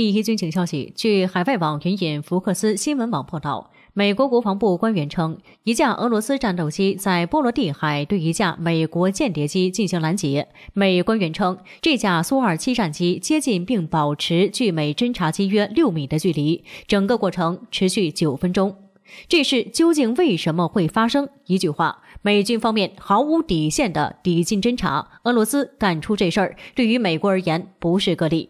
第一军情消息，据海外网援引福克斯新闻网报道，美国国防部官员称，一架俄罗斯战斗机在波罗的海对一架美国间谍机进行拦截。美官员称，这架苏 -27 战机接近并保持距美侦察机约六米的距离，整个过程持续九分钟。这事究竟为什么会发生？一句话，美军方面毫无底线的抵近侦察，俄罗斯干出这事儿，对于美国而言不是个例。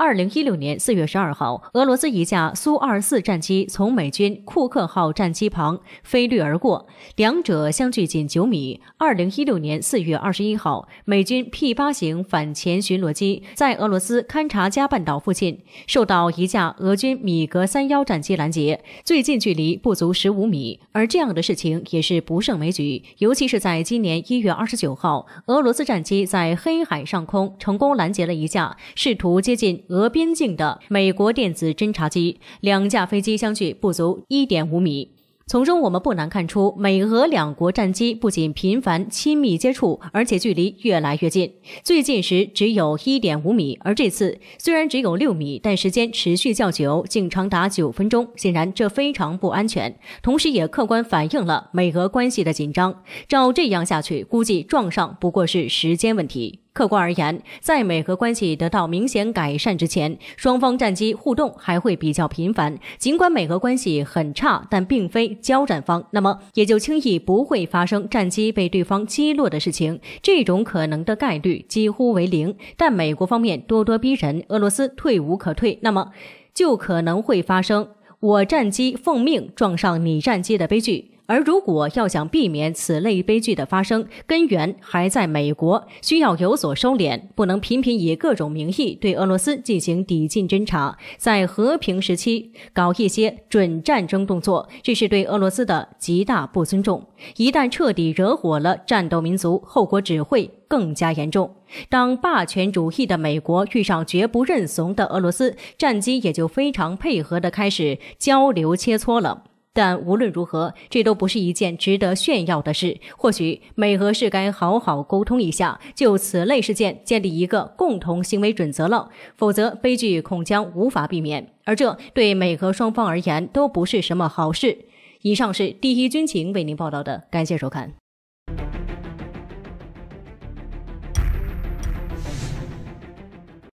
二零一六年四月十二号，俄罗斯一架苏二四战机从美军库克号战机旁飞掠而过，两者相距仅九米。二零一六年四月二十一号，美军 P 八型反潜巡逻机在俄罗斯堪察加半岛附近受到一架俄军米格三幺战机拦截，最近距离不足十五米。而这样的事情也是不胜枚举，尤其是在今年一月二十九号，俄罗斯战机在黑海上空成功拦截了一架试图接近。俄边境的美国电子侦察机，两架飞机相距不足一点五米。从中我们不难看出，美俄两国战机不仅频繁亲密接触，而且距离越来越近，最近时只有一点五米。而这次虽然只有六米，但时间持续较久，竟长达九分钟。显然，这非常不安全，同时也客观反映了美俄关系的紧张。照这样下去，估计撞上不过是时间问题。客观而言，在美俄关系得到明显改善之前，双方战机互动还会比较频繁。尽管美俄关系很差，但并非交战方，那么也就轻易不会发生战机被对方击落的事情，这种可能的概率几乎为零。但美国方面咄咄逼人，俄罗斯退无可退，那么就可能会发生我战机奉命撞上你战机的悲剧。而如果要想避免此类悲剧的发生，根源还在美国，需要有所收敛，不能频频以各种名义对俄罗斯进行抵近侦查，在和平时期搞一些准战争动作，这是对俄罗斯的极大不尊重。一旦彻底惹火了战斗民族，后果只会更加严重。当霸权主义的美国遇上绝不认怂的俄罗斯，战机也就非常配合地开始交流切磋了。但无论如何，这都不是一件值得炫耀的事。或许美俄是该好好沟通一下，就此类事件建立一个共同行为准则了，否则悲剧恐将无法避免。而这对美俄双方而言都不是什么好事。以上是第一军情为您报道的，感谢收看。